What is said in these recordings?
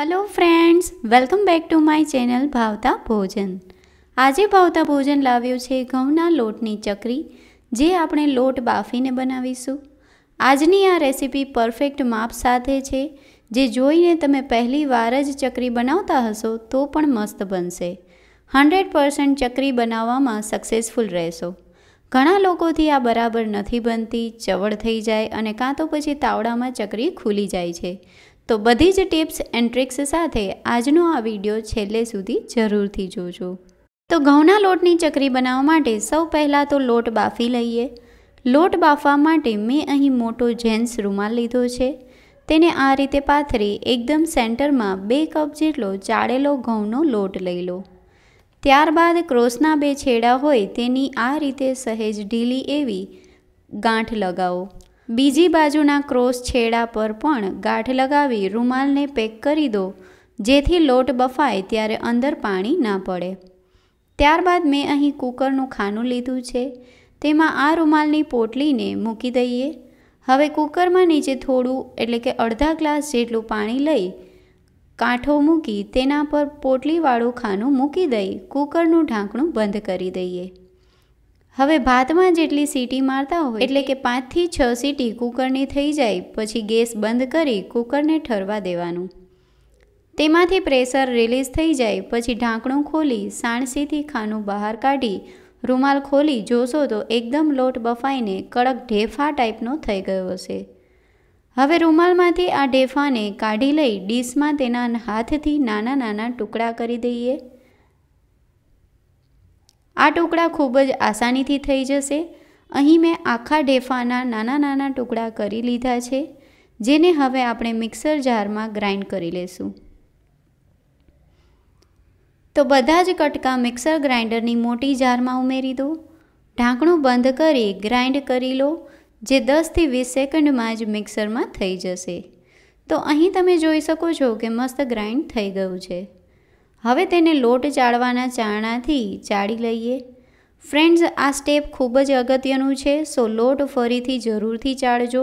hello friends welcome back to my channel Bhavta Bhojan આજે ભાવતા ભોજન લાવ્યું છે ઘઉંના લોટની ચકરી જે આપણે લોટ બાફીને બનાવીશું આજની આ રેસીપી પરફેક્ટ માપ સાથે છે જે જોઈને તમે પહેલી વાર જ ચકરી બનાવતા હશો તો પણ મસ્ત બનશે હન્ડ્રેડ પર્સન્ટ ચકરી બનાવવામાં સક્સેસફુલ રહેશો ઘણા લોકોથી આ બરાબર નથી બનતી ચવડ થઈ જાય અને કાં તો પછી તાવડામાં ચકરી ખુલી જાય છે તો બધી જ ટિપ્સ એન્ડ ટ્રિક્સ સાથે આજનો આ વિડીયો છેલ્લે સુધી જરૂરથી જોજો તો ઘઉંના લોટની ચકરી બનાવવા માટે સૌ પહેલાં તો લોટ બાફી લઈએ લોટ બાફવા માટે મેં અહીં મોટો જેન્ટ્સ રૂમાલ લીધો છે તેને આ રીતે પાથરી એકદમ સેન્ટરમાં બે કપ જેટલો ચાળેલો ઘઉંનો લોટ લઈ લો ત્યારબાદ ક્રોસના બે છેડા હોય તેની આ રીતે સહેજ ઢીલી એવી ગાંઠ લગાવો બીજી બાજુના ક્રોસ છેડા પર પણ ગાંઠ લગાવી રૂમાલને પેક કરી દો જેથી લોટ બફાય ત્યારે અંદર પાણી ના પડે ત્યારબાદ મેં અહીં કૂકરનું ખાનું લીધું છે તેમાં આ રૂમાલની પોટલીને મૂકી દઈએ હવે કૂકરમાં નીચે થોડું એટલે કે અડધા ગ્લાસ જેટલું પાણી લઈ કાંઠો મૂકી તેના પર પોટલીવાળું ખાનું મૂકી દઈ કૂકરનું ઢાંકણું બંધ કરી દઈએ હવે ભાતમાં જેટલી સીટી મારતા હોય એટલે કે પાંચથી છ સીટી કૂકરની થઈ જાય પછી ગેસ બંધ કરી કૂકરને ઠરવા દેવાનું તેમાંથી પ્રેશર રિલીઝ થઈ જાય પછી ઢાંકણું ખોલી સાણસીથી ખાનું બહાર કાઢી રૂમાલ ખોલી જોશો તો એકદમ લોટ બફાઈને કડક ઢેફા ટાઈપનો થઈ ગયો હશે હવે રૂમાલમાંથી આ ઢેફાને કાઢી લઈ ડીશમાં તેના હાથથી નાના નાના ટુકડા કરી દઈએ આ ટુકડા ખૂબ જ આસાનીથી થઈ જશે અહીં મેં આખા ઢેફાના નાના નાના ટુકડા કરી લીધા છે જેને હવે આપણે મિક્સર જારમાં ગ્રાઇન્ડ કરી લેશું તો બધા જ કટકા મિક્સર ગ્રાઇન્ડરની મોટી જારમાં ઉમેરી દો ઢાંકણું બંધ કરી ગ્રાઇન્ડ કરી લો જે દસથી વીસ સેકન્ડમાં જ મિક્સરમાં થઈ જશે તો અહીં તમે જોઈ શકો છો કે મસ્ત ગ્રાઇન્ડ થઈ ગયું છે હવે તેને લોટ ચાળવાના ચાણાથી ચાળી લઈએ ફ્રેન્ડ્સ આ સ્ટેપ ખૂબ જ અગત્યનું છે સો લોટ ફરીથી જરૂરથી ચાળજો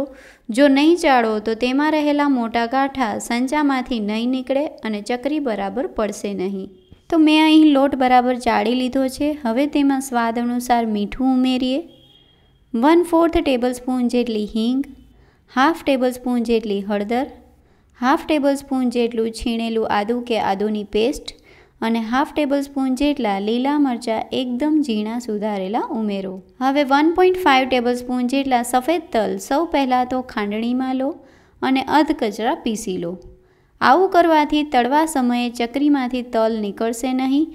જો નહીં ચાળો તો તેમાં રહેલા મોટા ગાંઠા સંચામાંથી નહીં નીકળે અને ચકરી બરાબર પડશે નહીં તો મેં અહીં લોટ બરાબર ચાળી લીધો છે હવે તેમાં સ્વાદ અનુસાર મીઠું ઉમેરીએ વન ફોર્થ ટેબલસ્પૂન જેટલી હિંગ હાફ ટેબલસ્પૂન જેટલી હળદર હાફ ટેબલ સ્પૂન જેટલું છીણેલું આદું કે આદુની પેસ્ટ અને હાફ ટેબલ સ્પૂન જેટલા લીલા મરચાં એકદમ ઝીણા સુધારેલા ઉમેરો હવે one point five tablespoon જેટલા સફેદ તલ સૌ પહેલાં તો ખાંડણીમાં લો અને અધ કચરા પીસી લો આવું કરવાથી તળવા સમયે ચકરીમાંથી તલ નીકળશે નહીં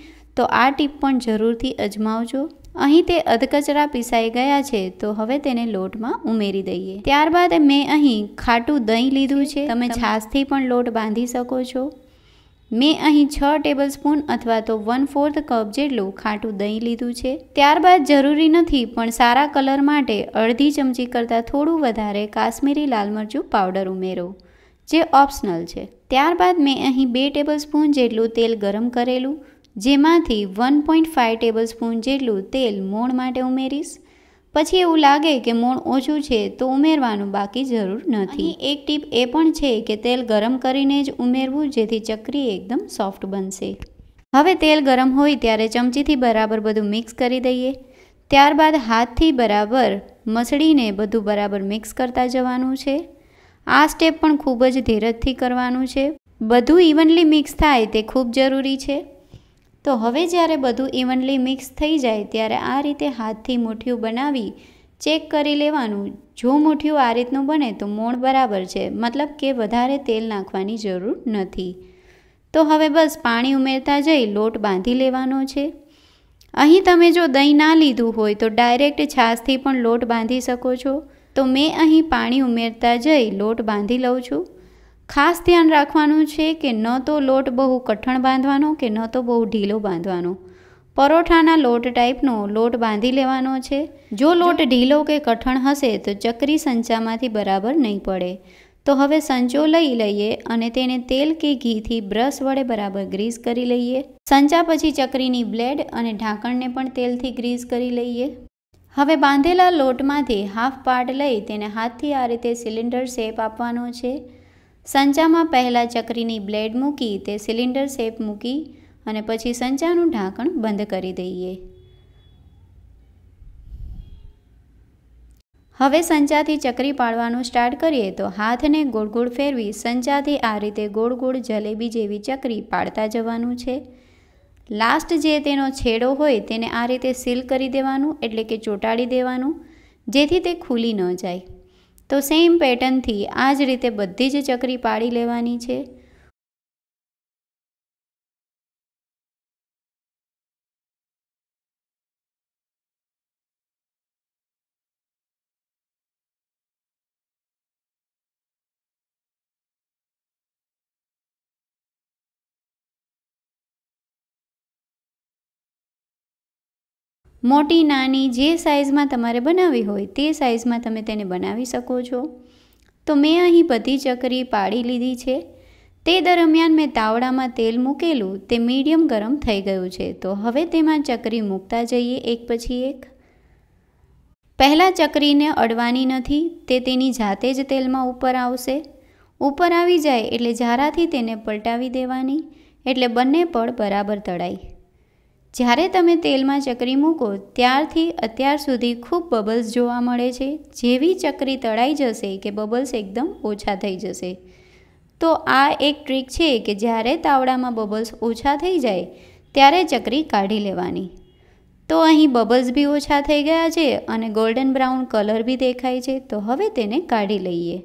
તો આ ટીપ પણ જરૂરથી અજમાવજો અહીં તે અધકચરા પીસાઈ ગયા છે તો હવે તેને લોટમાં ઉમેરી દઈએ ત્યારબાદ મેં અહીં ખાટું દહીં લીધું છે તમે છાશથી પણ લોટ બાંધી શકો છો મેં અહીં છ ટેબલ સ્પૂન અથવા તો વન ફોર્થ કપ જેટલું ખાટું દહીં લીધું છે ત્યારબાદ જરૂરી નથી પણ સારા કલર માટે અડધી ચમચી કરતાં થોડું વધારે કાશ્મીરી લાલ મરચું પાવડર ઉમેરો જે ઓપ્શનલ છે ત્યારબાદ મેં અહીં બે ટેબલ સ્પૂન જેટલું તેલ ગરમ કરેલું જેમાંથી one point five tablespoon જેટલું તેલ મોણ માટે ઉમેરીશ પછી એવું લાગે કે મોણ ઓછું છે તો ઉમેરવાનું બાકી જરૂર નથી એક ટીપ એ પણ છે કે તેલ ગરમ કરીને જ ઉમેરવું જેથી ચકરી એકદમ સોફ્ટ બનશે હવે તેલ ગરમ હોય ત્યારે ચમચીથી બરાબર બધું મિક્સ કરી દઈએ ત્યારબાદ હાથથી બરાબર મસળીને બધું બરાબર મિક્સ કરતા જવાનું છે આ સ્ટેપ પણ ખૂબ જ ધીરજથી કરવાનું છે બધું ઇવનલી મિક્સ થાય તે ખૂબ જરૂરી છે તો હવે જ્યારે બધું ઇવનલી મિક્સ થઈ જાય ત્યારે આ રીતે હાથથી મુઠ્ઠિયું બનાવી ચેક કરી લેવાનું જો મુઠ્ઠિયું આ રીતનું બને તો મોણ બરાબર છે મતલબ કે વધારે તેલ નાખવાની જરૂર નથી તો હવે બસ પાણી ઉમેરતા જઈ લોટ બાંધી લેવાનો છે અહીં તમે જો દહીં ના લીધું હોય તો ડાયરેક્ટ છાશથી પણ લોટ બાંધી શકો છો તો મેં અહીં પાણી ઉમેરતા જઈ લોટ બાંધી લઉં છું ખાસ ધ્યાન રાખવાનું છે કે ન તો લોટ બહુ કઠણ બાંધવાનો કે ન તો બહુ ઢીલો બાંધવાનો પરોઠાના લોટ ટાઈપનો લોટ બાંધી લેવાનો છે જો લોટ ઢીલો કે કઠણ હશે તો ચકરી સંચામાંથી બરાબર નહીં પડે તો હવે સંચો લઈ લઈએ અને તેને તેલ કે ઘીથી બ્રશ વડે બરાબર ગ્રીસ કરી લઈએ સંચા પછી ચકરીની બ્લેડ અને ઢાંકણને પણ તેલથી ગ્રીસ કરી લઈએ હવે બાંધેલા લોટમાંથી હાફ પાર્ટ લઈ તેને હાથથી આ રીતે સિલિન્ડર શેપ આપવાનો છે સંચામાં પહેલાં ચકરીની બ્લેડ મૂકી તે સિલિન્ડર શેપ મૂકી અને પછી સંચાનું ઢાંકણ બંધ કરી દઈએ હવે સંચાથી ચકરી પાડવાનું સ્ટાર્ટ કરીએ તો હાથને ગોળ ગોળ ફેરવી સંચાથી આ રીતે ગોળ ગોળ જલેબી જેવી ચકરી પાડતા જવાનું છે લાસ્ટ જે તેનો છેડો હોય તેને આ રીતે સીલ કરી દેવાનું એટલે કે ચોંટાડી દેવાનું જેથી તે ખુલી ન જાય તો સેમ પેટર્નથી આ જ રીતે બધી જ ચકરી પાડી લેવાની છે મોટી નાની જે સાઇઝમાં તમારે બનાવવી હોય તે સાઇઝમાં તમે તેને બનાવી શકો છો તો મેં અહીં બધી ચકરી પાડી લીધી છે તે દરમિયાન મેં તાવડામાં તેલ મૂકેલું તે મીડિયમ ગરમ થઈ ગયું છે તો હવે તેમાં ચકરી મૂકતા જઈએ એક પછી એક પહેલાં ચકરીને અડવાની નથી તે તેની જાતે જ તેલમાં ઉપર આવશે ઉપર આવી જાય એટલે ઝારાથી તેને પલટાવી દેવાની એટલે બંને પળ બરાબર તળાય જ્યારે તમે તેલમાં ચકરી મૂકો ત્યારથી અત્યાર સુધી ખૂબ બબલ્સ જોવા મળે છે જેવી ચકરી તળાઈ જશે કે બબલ્સ એકદમ ઓછા થઈ જશે તો આ એક ટ્રીક છે કે જ્યારે તાવડામાં બબલ્સ ઓછા થઈ જાય ત્યારે ચકરી કાઢી લેવાની તો અહીં બબલ્સ બી ઓછા થઈ ગયા છે અને ગોલ્ડન બ્રાઉન કલર બી દેખાય છે તો હવે તેને કાઢી લઈએ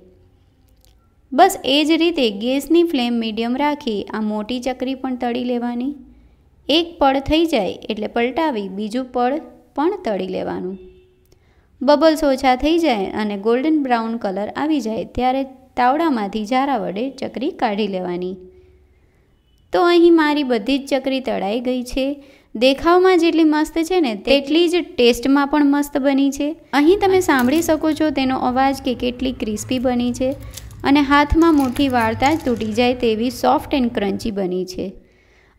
બસ એ જ રીતે ગેસની ફ્લેમ મીડિયમ રાખી આ મોટી ચકરી પણ તળી લેવાની એક પળ થઈ જાય એટલે પલટાવી બીજું પળ પણ તળી લેવાનું બબલ્સ ઓછા થઈ જાય અને ગોલ્ડન બ્રાઉન કલર આવી જાય ત્યારે તાવડામાંથી જારા વડે ચકરી કાઢી લેવાની તો અહીં મારી બધી જ ચકરી તળાઈ ગઈ છે દેખાવમાં જેટલી મસ્ત છે ને તેટલી જ ટેસ્ટમાં પણ મસ્ત બની છે અહીં તમે સાંભળી શકો છો તેનો અવાજ કે કેટલી ક્રિસ્પી બની છે અને હાથમાં મુઠ્ઠી વાળતા જ તૂટી જાય તેવી સોફ્ટ એન્ડ ક્રન્ચી બની છે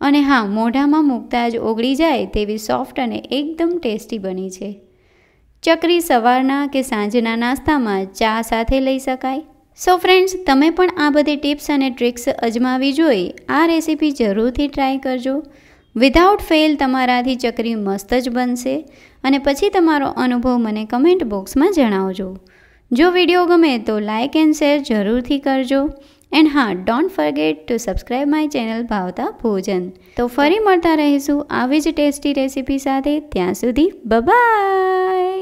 અને હા મોઢામાં મૂકતા જ ઓગળી જાય તેવી સોફ્ટ અને એકદમ ટેસ્ટી બની છે ચકરી સવારના કે સાંજના નાસ્તામાં ચા સાથે લઈ શકાય સો ફ્રેન્ડ્સ તમે પણ આ બધી ટિપ્સ અને ટ્રિક્સ અજમાવી જોઈ આ રેસીપી જરૂરથી ટ્રાય કરજો વિધાઉટ ફેલ તમારાથી ચકરી મસ્ત જ બનશે અને પછી તમારો અનુભવ મને કમેન્ટ બોક્સમાં જણાવજો જો વિડીયો ગમે તો લાઇક એન્ડ શેર જરૂરથી કરજો એન્ડ હા don't forget to subscribe my channel Bhavta Bhojan તો ફરી મળતા રહીશું આવી જ ટેસ્ટી રેસીપી સાથે ત્યાં સુધી બબાય